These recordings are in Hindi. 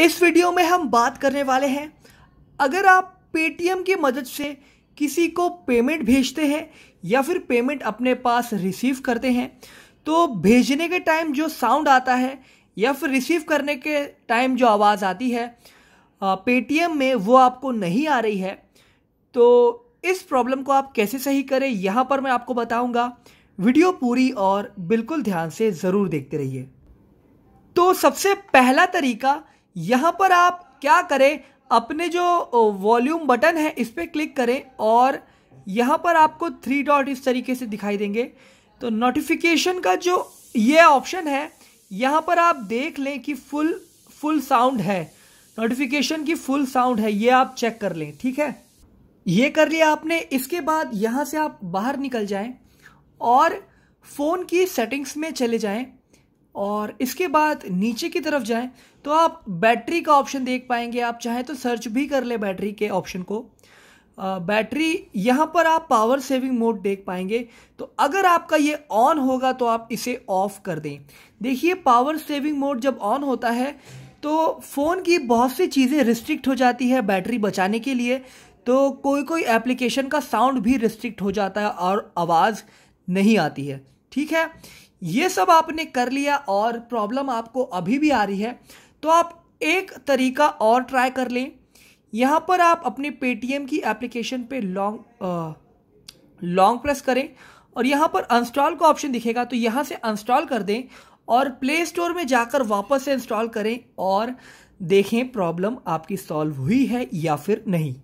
इस वीडियो में हम बात करने वाले हैं अगर आप पेटीएम की मदद से किसी को पेमेंट भेजते हैं या फिर पेमेंट अपने पास रिसीव करते हैं तो भेजने के टाइम जो साउंड आता है या फिर रिसीव करने के टाइम जो आवाज़ आती है पेटीएम में वो आपको नहीं आ रही है तो इस प्रॉब्लम को आप कैसे सही करें यहाँ पर मैं आपको बताऊँगा वीडियो पूरी और बिल्कुल ध्यान से ज़रूर देखते रहिए तो सबसे पहला तरीका यहाँ पर आप क्या करें अपने जो वॉल्यूम बटन है इस पर क्लिक करें और यहाँ पर आपको थ्री डॉट इस तरीके से दिखाई देंगे तो नोटिफिकेशन का जो ये ऑप्शन है यहाँ पर आप देख लें कि फुल फुल साउंड है नोटिफिकेशन की फुल साउंड है ये आप चेक कर लें ठीक है ये कर लिया आपने इसके बाद यहाँ से आप बाहर निकल जाएं और फ़ोन की सेटिंग्स में चले जाएं और इसके बाद नीचे की तरफ जाएं तो आप बैटरी का ऑप्शन देख पाएंगे आप चाहें तो सर्च भी कर ले बैटरी के ऑप्शन को बैटरी यहाँ पर आप पावर सेविंग मोड देख पाएंगे तो अगर आपका ये ऑन होगा तो आप इसे ऑफ़ कर दें देखिए पावर सेविंग मोड जब ऑन होता है तो फ़ोन की बहुत सी चीज़ें रिस्ट्रिक्ट हो जाती है बैटरी बचाने के लिए तो कोई कोई एप्लीकेशन का साउंड भी रिस्ट्रिक्ट हो जाता है और आवाज़ नहीं आती है ठीक है ये सब आपने कर लिया और प्रॉब्लम आपको अभी भी आ रही है तो आप एक तरीका और ट्राई कर लें यहाँ पर आप अपने पेटीएम की एप्लीकेशन पे लॉन्ग लॉन्ग प्रेस करें और यहाँ पर अनस्टॉल का ऑप्शन दिखेगा तो यहाँ से अनस्टॉल कर दें और प्ले स्टोर में जाकर वापस से इंस्टॉल करें और देखें प्रॉब्लम आपकी सॉल्व हुई है या फिर नहीं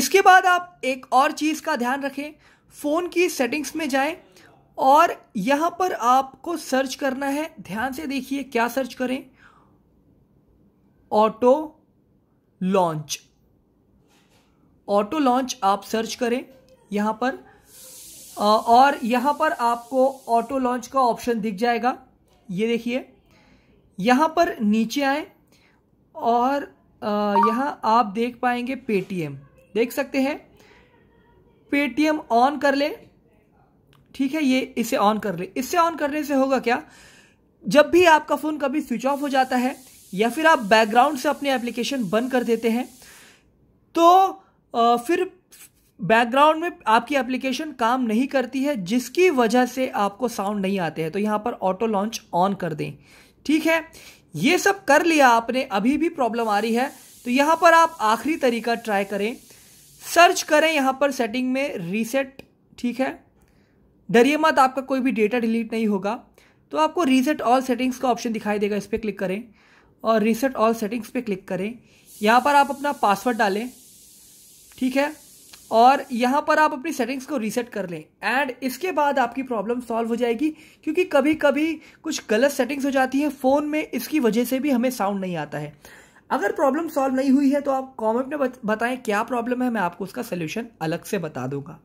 इसके बाद आप एक और चीज़ का ध्यान रखें फ़ोन की सेटिंग्स में जाएं और यहाँ पर आपको सर्च करना है ध्यान से देखिए क्या सर्च करें ऑटो लॉन्च ऑटो लॉन्च आप सर्च करें यहाँ पर और यहाँ पर आपको ऑटो लॉन्च का ऑप्शन दिख जाएगा ये देखिए यहाँ पर नीचे आए और यहाँ आप देख पाएंगे पेटीएम देख सकते हैं पेटीएम ऑन कर ले ठीक है ये इसे ऑन कर ले इससे ऑन करने से होगा क्या जब भी आपका फ़ोन कभी स्विच ऑफ हो जाता है या फिर आप बैकग्राउंड से अपने एप्लीकेशन बंद कर देते हैं तो फिर बैकग्राउंड में आपकी एप्लीकेशन काम नहीं करती है जिसकी वजह से आपको साउंड नहीं आते हैं तो यहाँ पर ऑटो लॉन्च ऑन कर दें ठीक है ये सब कर लिया आपने अभी भी प्रॉब्लम आ रही है तो यहाँ पर आप आखिरी तरीका ट्राई करें सर्च करें यहाँ पर सेटिंग में रीसेट ठीक है डरिए मत आपका कोई भी डेटा डिलीट नहीं होगा तो आपको रीसेट ऑल सेटिंग्स का ऑप्शन दिखाई देगा इस पर क्लिक करें और रीसेट ऑल सेटिंग्स पे क्लिक करें यहाँ पर आप अपना पासवर्ड डालें ठीक है और यहाँ पर आप अपनी सेटिंग्स को रीसेट कर लें एंड इसके बाद आपकी प्रॉब्लम सॉल्व हो जाएगी क्योंकि कभी कभी कुछ गलत सेटिंग्स हो जाती हैं फ़ोन में इसकी वजह से भी हमें साउंड नहीं आता है अगर प्रॉब्लम सॉल्व नहीं हुई है तो आप कॉमेंट में बताएं क्या प्रॉब्लम है मैं आपको उसका सोल्यूशन अलग से बता दूंगा